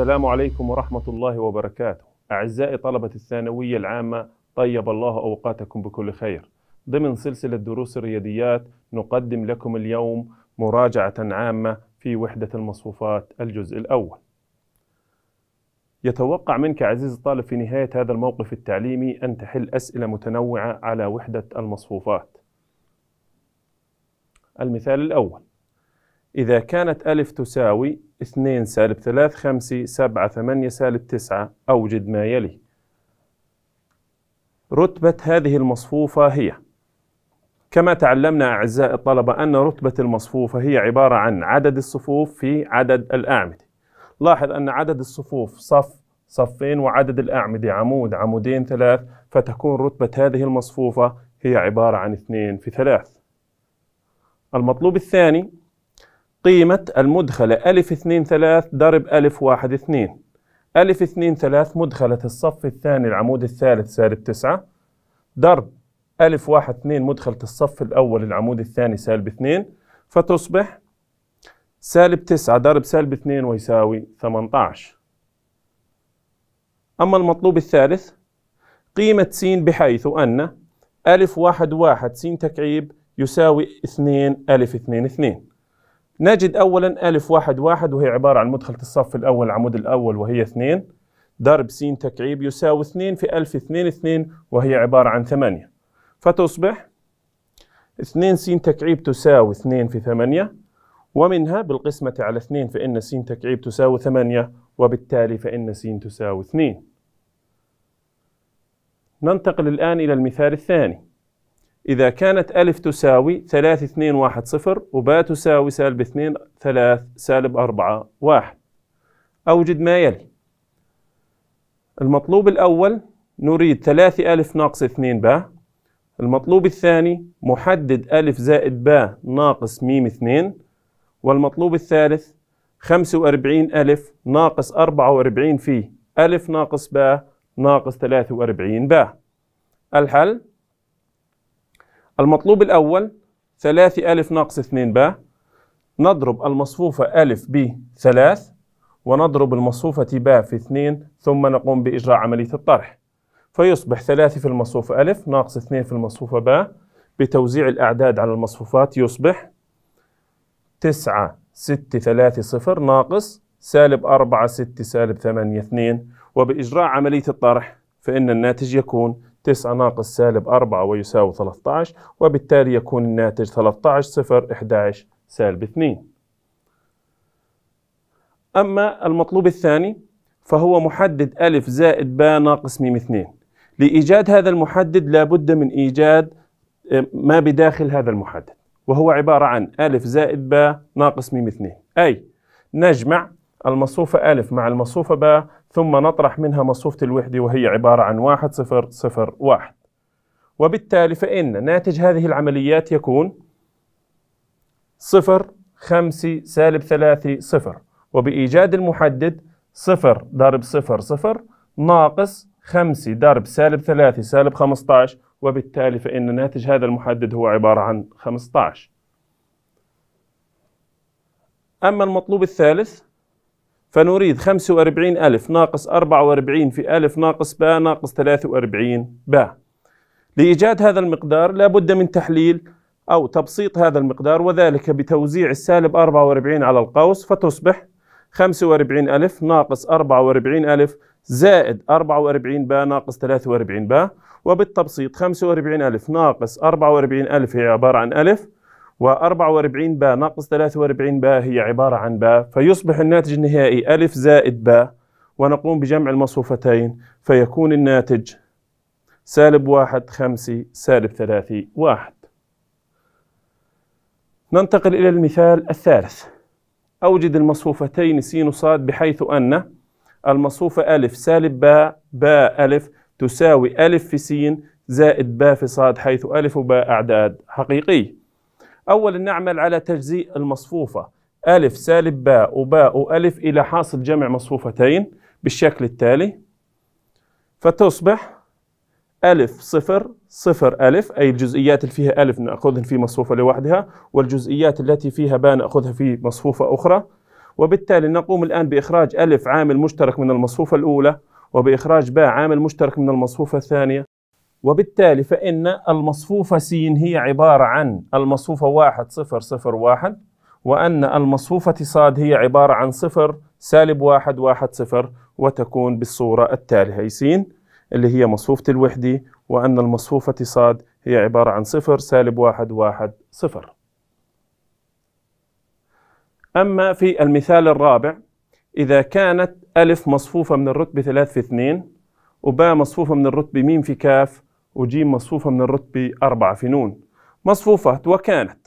السلام عليكم ورحمة الله وبركاته أعزائي طلبة الثانوية العامة طيب الله أوقاتكم بكل خير ضمن سلسلة دروس الرياضيات نقدم لكم اليوم مراجعة عامة في وحدة المصفوفات الجزء الأول يتوقع منك عزيز الطالب في نهاية هذا الموقف التعليمي أن تحل أسئلة متنوعة على وحدة المصفوفات المثال الأول إذا كانت ألف تساوي 2 سالب 3 5 7 8 سالب 9 أوجد ما يلي رتبة هذه المصفوفة هي كما تعلمنا أعزائي الطلبة أن رتبة المصفوفة هي عبارة عن عدد الصفوف في عدد الأعمدة لاحظ أن عدد الصفوف صف صفين وعدد الأعمدة عمود عمودين ثلاث فتكون رتبة هذه المصفوفة هي عبارة عن 2 في 3 المطلوب الثاني قيمة المدخلة ألف اثنين ثلاث ضرب ألف واحد اثنين ألف اثنين ثلاث مدخلة الصف الثاني العمود الثالث سالب تسعة ضرب ألف واحد اثنين مدخلة الصف الأول العمود الثاني سالب اثنين فتصبح سالب تسعة ضرب سالب اثنين ويساوي ثمنتاعش أما المطلوب الثالث قيمة س بحيث أن ألف واحد واحد س تكعيب يساوي اثنين ألف اثنين اثنين نجد أولا ألف واحد واحد وهي عبارة عن مدخلة الصف الأول العمود الأول وهي اثنين ضرب س تكعيب يساوي اثنين في ألف اثنين اثنين وهي عبارة عن ثمانية فتصبح اثنين س تكعيب تساوي اثنين في ثمانية ومنها بالقسمة على اثنين فإن س تكعيب تساوي ثمانية وبالتالي فإن س تساوي اثنين ننتقل الآن إلى المثال الثاني إذا كانت ألف تساوي ثلاثة اثنين واحد صفر وباء تساوي سالب اثنين ثلاث سالب أربعة واحد أوجد ما يلي المطلوب الأول نريد ثلاث ألف ناقص اثنين باء المطلوب الثاني محدد ألف زائد باء ناقص ميم اثنين والمطلوب الثالث خمسة وأربعين ألف ناقص أربعة وأربعين فيه ألف ناقص باء ناقص ثلاثة وأربعين باء الحل المطلوب الأول ثلاثة ألف ناقص اثنين باء نضرب المصفوفة ألف ثلاث ونضرب المصفوفة باء في اثنين ثم نقوم بإجراء عملية الطرح فيصبح ثلاثة في المصفوفة ألف ناقص اثنين في المصفوفة باء بتوزيع الأعداد على المصفوفات يصبح تسعة ستة ثلاثة صفر ناقص سالب أربعة ستة سالب ثمانية اثنين وبإجراء عملية الطرح فإن الناتج يكون 9 ناقص سالب 4 ويساوي 13 وبالتالي يكون الناتج 13 صفر 11 سالب 2 أما المطلوب الثاني فهو محدد ألف زائد ب ناقص ميم 2 لإيجاد هذا المحدد لابد من إيجاد آه، ما بداخل هذا المحدد وهو عبارة عن ألف زائد ب ناقص ميم 2 أي نجمع المصفوفة ألف مع المصفوفة ب ثم نطرح منها مصفوفة الوحدة وهي عبارة عن واحد صفر صفر واحد وبالتالي فإن ناتج هذه العمليات يكون صفر خمسة سالب ثلاثة صفر وبإيجاد المحدد صفر ضرب صفر صفر ناقص خمسة ضرب سالب ثلاثة سالب خمسطعش وبالتالي فإن ناتج هذا المحدد هو عبارة عن خمسطعش أما المطلوب الثالث فنريد 45 ألف ناقص 44 في ألف ناقص باء ناقص 43 باء لإيجاد هذا المقدار لا بد من تحليل أو تبسيط هذا المقدار وذلك بتوزيع السالب 44 على القوس فتصبح 45 ألف ناقص 44 ألف زائد 44 باء ناقص 43 باء وبالتبسيط 45 ألف ناقص 44 ألف هي عبارة عن ألف و44 با ناقص 43 با هي عبارة عن با فيصبح الناتج النهائي ألف زائد با ونقوم بجمع المصفوفتين فيكون الناتج سالب واحد خمسي سالب ثلاثي واحد ننتقل إلى المثال الثالث أوجد المصفوفتين س صاد بحيث أن المصفوفة ألف سالب باء باء ألف تساوي ألف في س زائد باء في صاد حيث ألف وباء أعداد حقيقي أولا نعمل على تجزيء المصفوفة ألف سالب باء وباء وألف إلى حاصل جمع مصفوفتين بالشكل التالي فتصبح ألف صفر صفر ألف أي الجزئيات اللي فيها ألف نأخذها في مصفوفة لوحدها والجزئيات التي فيها باء نأخذها في مصفوفة أخرى وبالتالي نقوم الآن بإخراج ألف عامل مشترك من المصفوفة الأولى وبإخراج باء عامل مشترك من المصفوفة الثانية وبالتالي فإن المصفوفة س هي عبارة عن المصفوفة واحد صفر صفر واحد وأن المصفوفة صاد هي عبارة عن صفر سالب واحد واحد صفر وتكون بالصورة التالية هي س اللي هي مصفوفة الوحدة وأن المصفوفة صاد هي عبارة عن صفر سالب واحد واحد صفر أما في المثال الرابع إذا كانت ألف مصفوفة من الرتبة ثلاث في اثنين وباء مصفوفة من الرتبة ميم في كاف وج مصفوفة من الرتبة أربعة في نون مصفوفة وكانت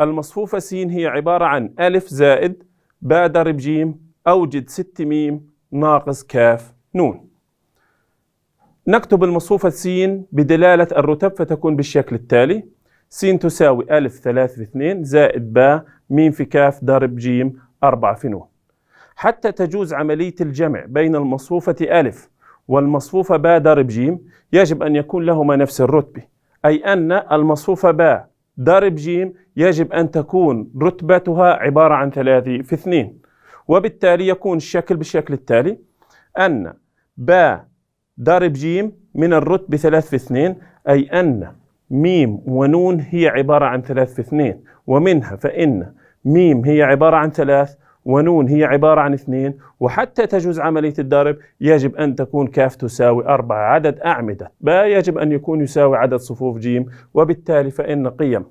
المصفوفة س هي عبارة عن ألف زائد باء ضرب جيم أوجد ست ميم ناقص كاف نون نكتب المصفوفة س بدلالة الرتب فتكون بالشكل التالي س تساوي ألف ثلاث في اثنين زائد باء ميم في كاف ضرب جيم أربعة في نون حتى تجوز عملية الجمع بين المصفوفة ألف والمصفوفة باء ضرب جيم يجب أن يكون لهما نفس الرتبة أي أن المصفوفة باء ضرب جيم يجب أن تكون رتبتها عبارة عن ثلاثة في اثنين وبالتالي يكون الشكل بالشكل التالي أن باء ضرب جيم من الرتبة ثلاث في اثنين أي أن ميم ونون هي عبارة عن ثلاث في اثنين ومنها فإن ميم هي عبارة عن ثلاث ونون هي عبارة عن اثنين وحتى تجوز عملية الضرب يجب أن تكون كاف تساوي أربعة عدد أعمدة با يجب أن يكون يساوي عدد صفوف جيم وبالتالي فإن قيم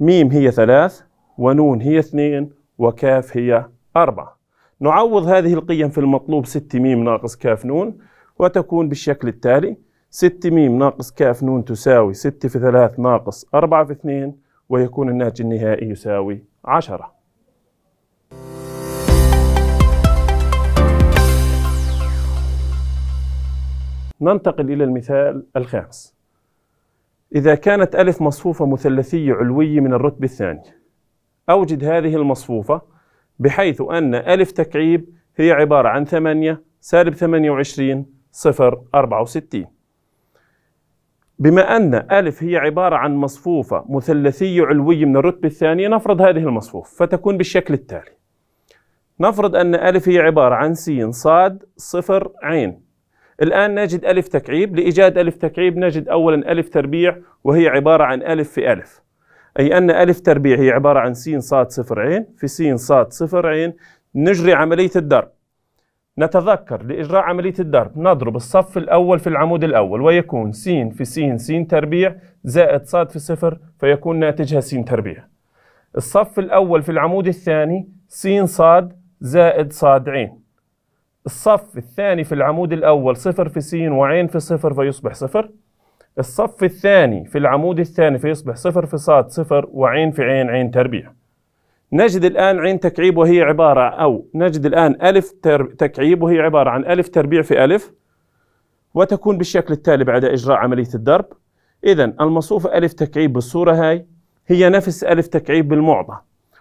ميم هي ثلاث ونون هي اثنين وكاف هي أربعة نعوض هذه القيم في المطلوب 6 ميم ناقص كاف نون وتكون بالشكل التالي 6 ميم ناقص كاف نون تساوي 6 في 3 ناقص 4 في 2 ويكون الناتج النهائي يساوي 10 ننتقل إلى المثال الخامس إذا كانت ألف مصفوفة مثلثية علوية من الرتب الثاني أوجد هذه المصفوفة بحيث أن ألف تكعيب هي عبارة عن 8 سالب 28 صفر 64 بما أن ألف هي عبارة عن مصفوفة مثلثية علوية من الرتب الثانية نفرض هذه المصفوفة فتكون بالشكل التالي نفرض أن ألف هي عبارة عن س صاد صفر عين الآن نجد ألف تكعيب لإيجاد ألف تكعيب نجد أولا ألف تربيع وهي عبارة عن ألف في ألف أي أن ألف تربيع هي عبارة عن س صاد صفر عين في س صاد صفر عين نجري عملية الضرب نتذكر لإجراء عملية الضرب نضرب الصف الأول في العمود الأول ويكون س في س س تربيع زائد صاد في صفر فيكون ناتجها س تربيع الصف الأول في العمود الثاني س صاد زائد صاد عين الصف الثاني في العمود الأول صفر في س وعين في صفر فيصبح صفر الصف الثاني في العمود الثاني فيصبح صفر في صاد صفر وعين في عين عين تربيع نجد الآن عين تكعيب وهي عبارة أو نجد الآن ألف تكعيب وهي عبارة عن ألف تربيع في ألف وتكون بالشكل التالي بعد إجراء عملية الضرب إذا المصفوفة ألف تكعيب بالصورة هاي هي نفس ألف تكعيب بالمعضة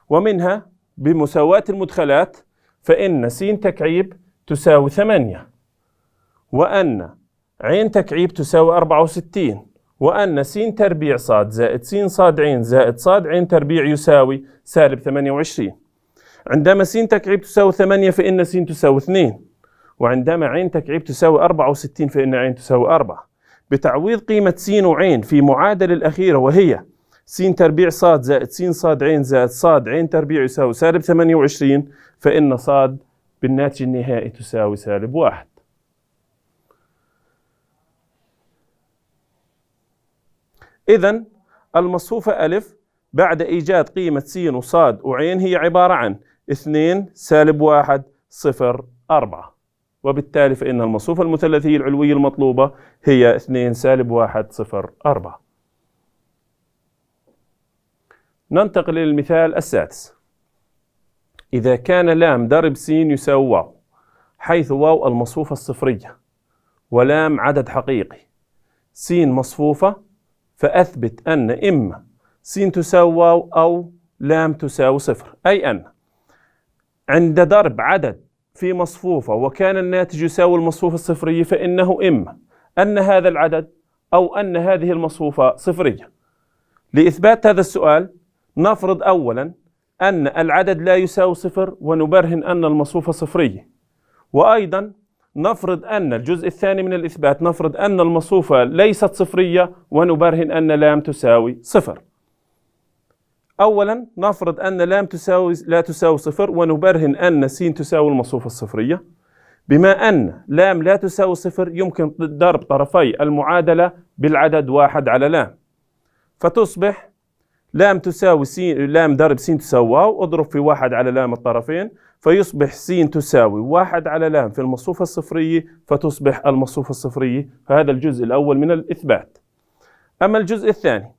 ومنها بمساواة المدخلات فإن سين تكعيب تساوي 8 وأن عين تكعيب تساوي 64 وأن س تربيع ص زائد س ص ع زائد ص ع تربيع يساوي سالب 28 عندما س تكعيب تساوي 8 فإن س تساوي 2 وعندما عين تكعيب تساوي 64 فإن عين تساوي 4 بتعويض قيمة س وعين في معادلة الأخيرة وهي س تربيع ص زائد س ص ع زائد ص ع تربيع يساوي سالب 28 فإن ص بالناتج النهائي تساوي سالب واحد إذا المصفوفة ألف بعد إيجاد قيمة س وصاد وعين هي عبارة عن 2 سالب 1 صفر 4 وبالتالي فإن المصفوفة المثلثية العلوية المطلوبة هي 2 سالب 1 صفر 4 ننتقل للمثال السادس إذا كان لام ضرب س يساوي واو حيث واو المصفوفة الصفرية ولام عدد حقيقي س مصفوفة فأثبت أن إما س تساوي واو أو لام تساوي صفر أي أن عند ضرب عدد في مصفوفة وكان الناتج يساوي المصفوفة الصفرية فإنه إما أن هذا العدد أو أن هذه المصفوفة صفرية لإثبات هذا السؤال نفرض أولاً أن العدد لا يساوي صفر ونبرهن أن المصفوفة صفرية وأيضا نفرض أن الجزء الثاني من الإثبات نفرض أن المصفوفة ليست صفرية ونبرهن أن لام تساوي صفر أولا نفرض أن لام تساوي لا تساوي صفر ونبرهن أن س تساوي المصفوفة الصفرية بما أن لام لا تساوي صفر يمكن ضرب طرفي المعادلة بالعدد واحد على لام فتصبح لام تساوي سين لام ضرب س تساوي واو اضرب في واحد على لام الطرفين فيصبح س تساوي واحد على لام في المصفوفة الصفرية فتصبح المصفوفة الصفرية فهذا الجزء الأول من الإثبات أما الجزء الثاني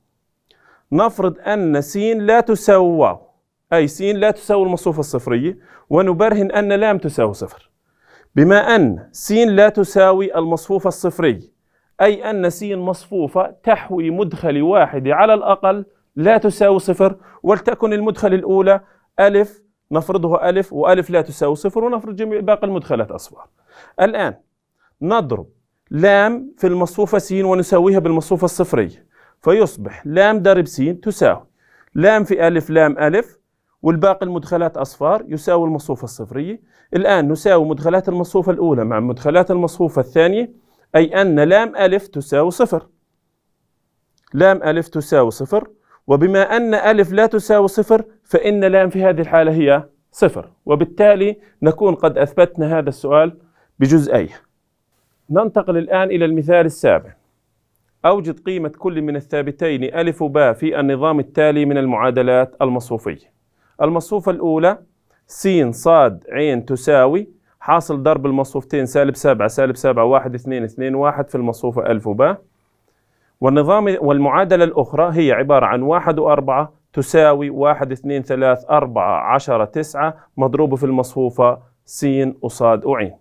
نفرض أن س لا تساوي واو أي س لا تساوي المصفوفة الصفرية ونبرهن أن لام تساوي صفر بما أن س لا تساوي المصفوفة الصفرية أي أن س مصفوفة تحوي مدخل واحد على الأقل لا تساوي صفر ولتكن المدخل الأولى ألف نفرضه ألف وألف لا تساوي صفر ونفرض جميع باقي المدخلات أصفار الآن نضرب لام في المصفوفة س ونساويها بالمصفوفة الصفرية فيصبح لام ضرب س تساوي لام في ألف لام ألف والباقي المدخلات أصفار يساوي المصفوفة الصفرية الآن نساوي مدخلات المصفوفة الأولى مع مدخلات المصفوفة الثانية أي أن لام ألف تساوي صفر لام ألف تساوي صفر وبما أن ألف لا تساوي صفر فإن لام في هذه الحالة هي صفر وبالتالي نكون قد أثبتنا هذا السؤال بجزئيه ننتقل الآن إلى المثال السابع أوجد قيمة كل من الثابتين ألف وباء في النظام التالي من المعادلات المصفوفية المصفوفة الأولى س صاد عين تساوي حاصل ضرب المصفوفتين سالب سبعة سالب سبعة واحد اثنين اثنين واحد في المصفوفة ألف وباء والنظام والمعادلة الأخرى هي عبارة عن واحد وأربعة تساوي واحد اثنين ثلاث أربعة عشرة تسعة مضروبة في المصفوفة س وصاد وعين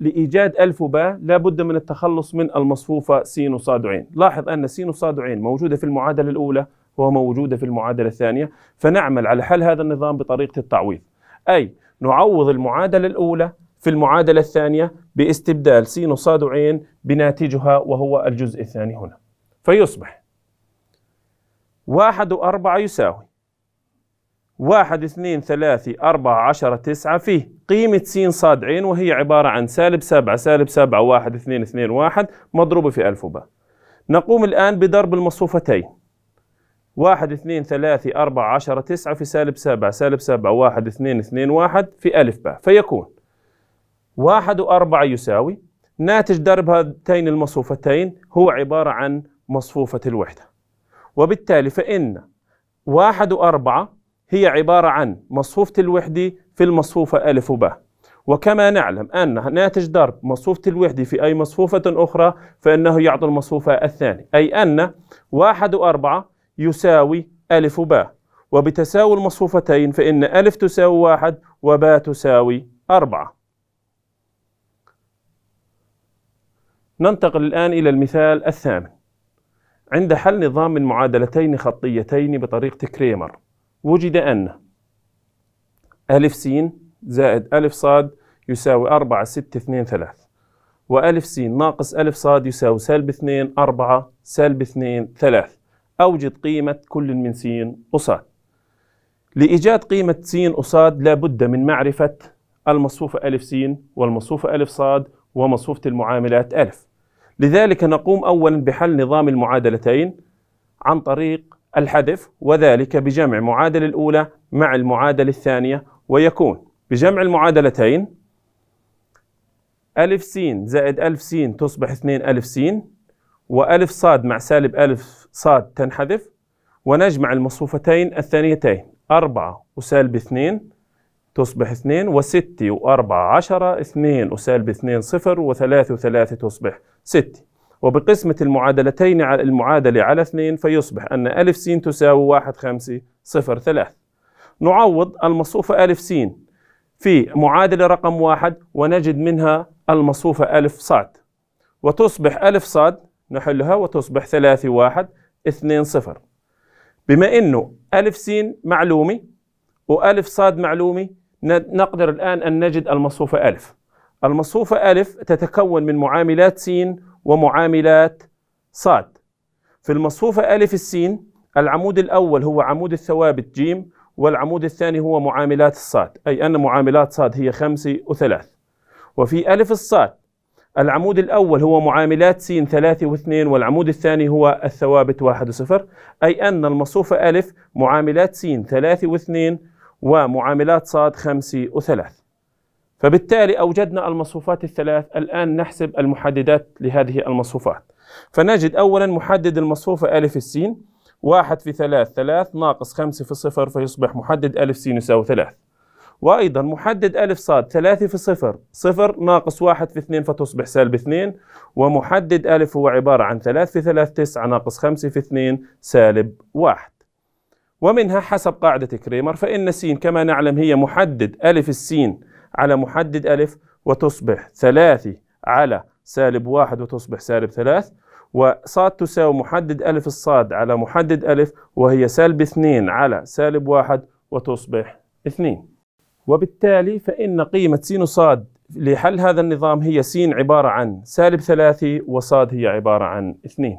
لإيجاد ألف وباء لابد من التخلص من المصفوفة س وصاد وعين لاحظ أن س وصاد وعين موجودة في المعادلة الأولى وموجودة في المعادلة الثانية فنعمل على حل هذا النظام بطريقة التعويض أي نعوض المعادلة الأولى في المعادلة الثانية باستبدال س وصاد وعين بناتجها وهو الجزء الثاني هنا فيصبح واحد وأربعة يساوي واحد اثنين ثلاثة أربعة عشرة تسعة فيه قيمة س صاد عين وهي عبارة عن سالب سبعة سالب سبعة واحد اثنين اثنين واحد مضروبة في ألف وباء نقوم الآن بضرب المصفوفتين واحد اثنين ثلاثة أربعة عشرة تسعة في سالب سبعة سالب سبعة واحد اثنين اثنين واحد في ألف باء فيكون واحد وأربعة يساوي ناتج ضرب هاتين المصفوفتين هو عبارة عن مصفوفة الوحدة وبالتالي فإن واحد وأربعة هي عبارة عن مصفوفة الوحدة في المصفوفة ألف وباء وكما نعلم أن ناتج ضرب مصفوفة الوحدة في أي مصفوفة أخرى فإنه يعطي المصفوفة الثانية أي أن واحد وأربعة يساوي ألف وباء وبتساوي المصفوفتين فإن ألف تساوي واحد وباء تساوي أربعة ننتقل الآن إلى المثال الثامن عند حل نظام من معادلتين خطيتين بطريقة كريمر وجد أن ألف س زائد ألف صاد يساوي 4 6 2 3 وألف س ناقص ألف صاد يساوي سالب اثنين 4 سالب اثنين ثلاث أوجد قيمة كل من س وصاد لإيجاد قيمة س وصاد لابد من معرفة المصفوفة ألف س والمصفوفة ألف صاد ومصفوفة المعاملات ألف لذلك نقوم أولا بحل نظام المعادلتين عن طريق الحذف وذلك بجمع معادلة الأولى مع المعادلة الثانية ويكون بجمع المعادلتين ألف س زائد ألف س تصبح اثنين ألف س وألف صاد مع سالب ألف صاد تنحذف ونجمع المصفوفتين الثانيتين أربعة وسالب اثنين تصبح 2 و6 و4 10 2 وسالب 2 صفر و3 و3 تصبح 6 وبقسمة المعادلتين على المعادلة على 2 فيصبح أن ألف س تساوي 1 5 0 3 نعوض المصفوفة ألف س في معادلة رقم 1 ونجد منها المصفوفة ألف ص وتصبح ألف ص نحلها وتصبح 3 1 2 صفر بما إنه ألف س معلومة وألف صاد معلومة نقدر الآن أن نجد المصفوفة ألف المصفوفة ألف تتكون من معاملات س ومعاملات ص في المصفوفة ألف السين العمود الأول هو عمود الثوابت ج والعمود الثاني هو معاملات الصاد أي أن معاملات صاد هي خمسة وثلاث وفي ألف الصاد العمود الأول هو معاملات س ثلاثة واثنين والعمود الثاني هو الثوابت واحد وصفر أي أن المصفوفة ألف معاملات س ثلاثة واثنين ومعاملات صاد خمسة وثلاث فبالتالي أوجدنا المصفوفات الثلاث الآن نحسب المحددات لهذه المصفوفات فنجد أولا محدد المصفوفة ألف السين واحد في ثلاث ثلاث ناقص خمسة في صفر فيصبح محدد ألف سين يساوي ثلاث وأيضا محدد ألف صاد ثلاثة في صفر صفر ناقص واحد في اثنين فتصبح سالب اثنين ومحدد ألف هو عبارة عن ثلاث في ثلاث تسعة ناقص خمسة في اثنين سالب واحد ومنها حسب قاعدة كريمر فإن س كما نعلم هي محدد ألف السين على محدد ألف وتصبح ثلاثي على سالب واحد وتصبح سالب ثلاث وصاد تساوي محدد ألف الصاد على محدد ألف وهي سالب اثنين على سالب واحد وتصبح اثنين وبالتالي فإن قيمة سين صاد لحل هذا النظام هي سين عبارة عن سالب ثلاثي وصاد هي عبارة عن اثنين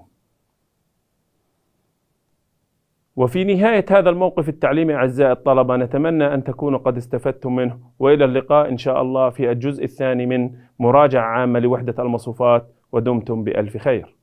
وفي نهاية هذا الموقف التعليمي أعزائي الطلبة نتمنى أن تكونوا قد استفدتم منه وإلى اللقاء إن شاء الله في الجزء الثاني من مراجعة عامة لوحدة المصفوفات ودمتم بألف خير